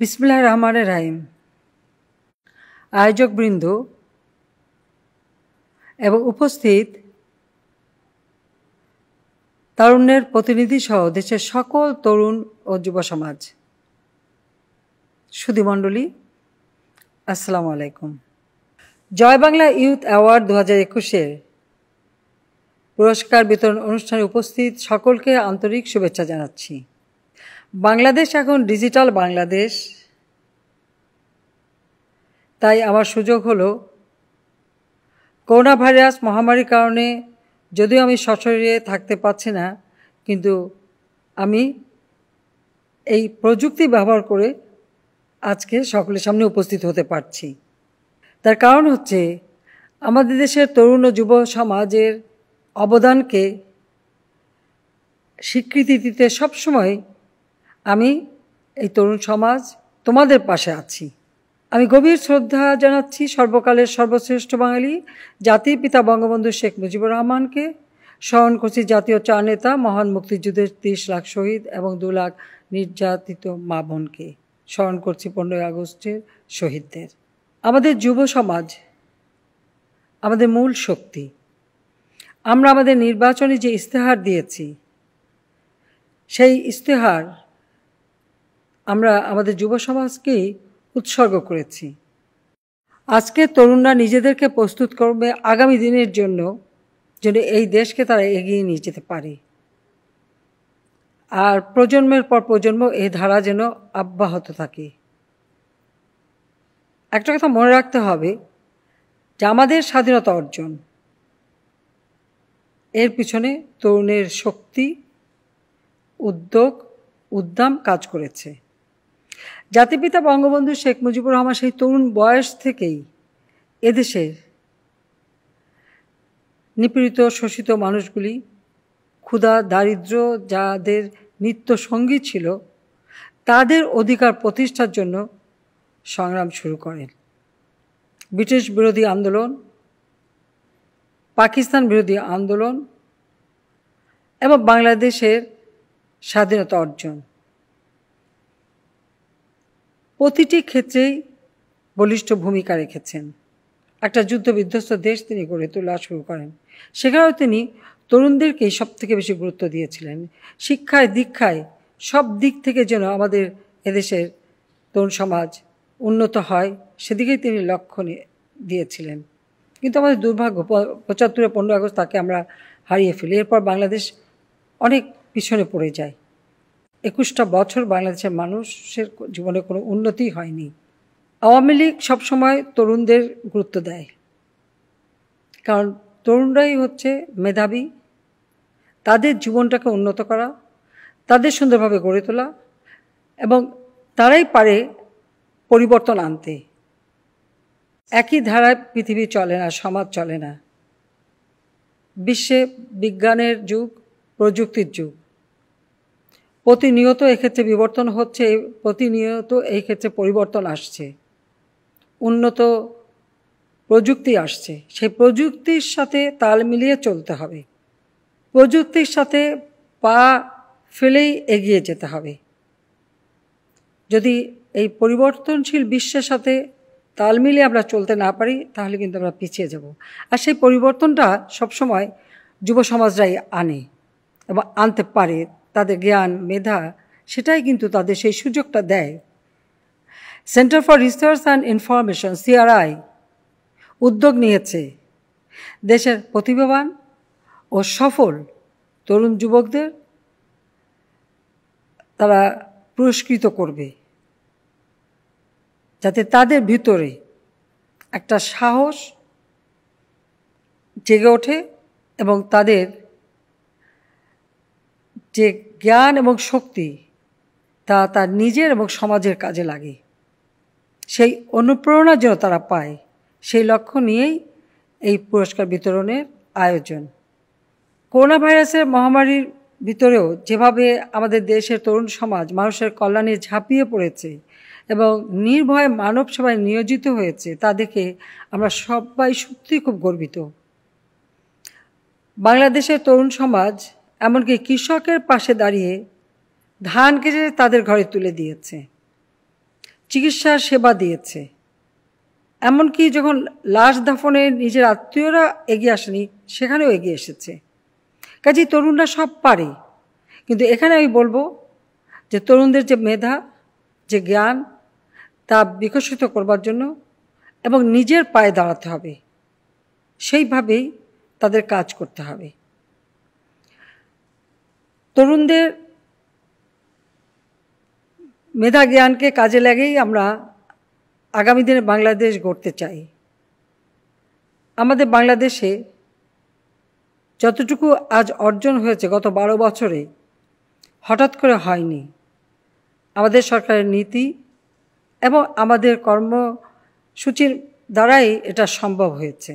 বিসমুল্লাহ রহমান রাহিম আয়োজকবৃন্দ এবং উপস্থিত তরুণের প্রতিনিধি সহ দেশের সকল তরুণ ও যুব সমাজ সুধীমণ্ডলী আসসালামু আলাইকুম জয় বাংলা ইউথ অ্যাওয়ার্ড দু হাজার একুশের পুরস্কার বিতরণ অনুষ্ঠানে উপস্থিত সকলকে আন্তরিক শুভেচ্ছা জানাচ্ছি বাংলাদেশ এখন ডিজিটাল বাংলাদেশ তাই আমার সুযোগ হলো করোনা ভাইরাস মহামারীর কারণে যদিও আমি সশরীরে থাকতে পারছি না কিন্তু আমি এই প্রযুক্তি ব্যবহার করে আজকে সকলের সামনে উপস্থিত হতে পারছি তার কারণ হচ্ছে আমাদের দেশের তরুণ ও যুব সমাজের অবদানকে স্বীকৃতি দিতে সবসময় আমি এই তরুণ সমাজ তোমাদের পাশে আছি আমি গভীর শ্রদ্ধা জানাচ্ছি সর্বকালের সর্বশ্রেষ্ঠ বাঙালি জাতির পিতা বঙ্গবন্ধু শেখ মুজিবুর রহমানকে স্মরণ করছি জাতীয় চার নেতা মহান মুক্তিযুদ্ধের তিরিশ লাখ শহীদ এবং দু লাখ নির্যাতিত মা বোনকে স্মরণ করছি পনেরোই আগস্টের শহীদদের আমাদের যুব সমাজ আমাদের মূল শক্তি আমরা আমাদের নির্বাচনে যে ইস্তেহার দিয়েছি সেই ইস্তেহার আমরা আমাদের যুব সমাজকেই উৎসর্গ করেছি আজকে তরুণরা নিজেদেরকে প্রস্তুত করবে আগামী দিনের জন্য যেন এই দেশকে তারা এগিয়ে নিয়ে যেতে পারে আর প্রজন্মের পর প্রজন্ম এই ধারা যেন অব্যাহত থাকে একটা কথা মনে রাখতে হবে যে আমাদের স্বাধীনতা অর্জন এর পিছনে তরুণের শক্তি উদ্যোগ উদ্যম কাজ করেছে জাতিপিতা বঙ্গবন্ধু শেখ মুজিবুর রহমান সেই তরুণ বয়স থেকেই এদেশের নিপীড়িত শোষিত মানুষগুলি ক্ষুধা দারিদ্র যাদের নিত্য সঙ্গী ছিল তাদের অধিকার প্রতিষ্ঠার জন্য সংগ্রাম শুরু করেন ব্রিটিশ বিরোধী আন্দোলন পাকিস্তান বিরোধী আন্দোলন এবং বাংলাদেশের স্বাধীনতা অর্জন প্রতিটি ক্ষেত্রেই বলিষ্ঠ ভূমিকা রেখেছেন একটা যুদ্ধ বিধ্বস্ত দেশ তিনি গড়ে তোলা শুরু করেন সেখানেও তিনি তরুণদেরকেই থেকে বেশি গুরুত্ব দিয়েছিলেন শিক্ষায় দীক্ষায় সব দিক থেকে যেন আমাদের এদেশের তরুণ সমাজ উন্নত হয় সেদিকেই তিনি লক্ষ্য দিয়েছিলেন কিন্তু আমাদের দুর্ভাগ্য পঁচাত্তরে পনেরো আগস্ট তাকে আমরা হারিয়ে ফেলি এরপর বাংলাদেশ অনেক পিছনে পড়ে যায় একুশটা বছর বাংলাদেশের মানুষের জীবনে কোনো উন্নতি হয়নি আওয়ামী লীগ সবসময় তরুণদের গুরুত্ব দেয় কারণ তরুণরাই হচ্ছে মেধাবী তাদের জীবনটাকে উন্নত করা তাদের সুন্দরভাবে গড়ে তোলা এবং তারাই পারে পরিবর্তন আনতে একই ধারায় পৃথিবী চলে না সমাজ চলে না বিশ্বে বিজ্ঞানের যুগ প্রযুক্তির যুগ প্রতিনিয়ত এক্ষেত্রে বিবর্তন হচ্ছে প্রতিনিয়ত এই ক্ষেত্রে পরিবর্তন আসছে উন্নত প্রযুক্তি আসছে সেই প্রযুক্তির সাথে তাল মিলিয়ে চলতে হবে প্রযুক্তির সাথে পা ফেলেই এগিয়ে যেতে হবে যদি এই পরিবর্তনশীল বিশ্বের সাথে তাল মিলিয়ে আমরা চলতে না পারি তাহলে কিন্তু আমরা পিছিয়ে যাব আর সেই পরিবর্তনটা সবসময় যুব সমাজরাই আনে এবং আনতে পারে তাদের জ্ঞান মেধা সেটাই কিন্তু তাদের সেই সুযোগটা দেয় centre for research and information CRI উদ্যোগ নিয়েছে দেশের প্রতিভাবান ও সফল তরুণ যুবকদের তারা পুরস্কৃত করবে যাতে তাদের ভিতরে একটা সাহস জেগে ওঠে এবং তাদের যে জ্ঞান এবং শক্তি তা তার নিজের এবং সমাজের কাজে লাগে সেই অনুপ্রেরণা যেন তারা পায় সেই লক্ষ্য নিয়েই এই পুরস্কার বিতরণের আয়োজন করোনা ভাইরাসের মহামারীর ভিতরেও যেভাবে আমাদের দেশের তরুণ সমাজ মানুষের কল্যাণে ঝাঁপিয়ে পড়েছে এবং নির্ভয় মানব সেবায় নিয়োজিত হয়েছে তা দেখে আমরা সবাই সত্যিই খুব গর্বিত বাংলাদেশের তরুণ সমাজ এমনকি কৃষকের পাশে দাঁড়িয়ে ধান কেটে তাদের ঘরে তুলে দিয়েছে চিকিৎসার সেবা দিয়েছে এমনকি যখন লাশ দাফনে নিজের আত্মীয়রা এগিয়ে আসেনি সেখানেও এগিয়ে এসেছে কাজেই তরুণরা সব পারে কিন্তু এখানে আমি বলবো যে তরুণদের যে মেধা যে জ্ঞান তা বিকশিত করবার জন্য এবং নিজের পায়ে দাঁড়াতে হবে সেইভাবেই তাদের কাজ করতে হবে তরুণদের মেধা জ্ঞানকে কাজে লাগেই আমরা আগামী দিনে বাংলাদেশ গড়তে চাই আমাদের বাংলাদেশে যতটুকু আজ অর্জন হয়েছে গত বারো বছরে হঠাৎ করে হয়নি আমাদের সরকারের নীতি এবং আমাদের কর্মসূচির দ্বারাই এটা সম্ভব হয়েছে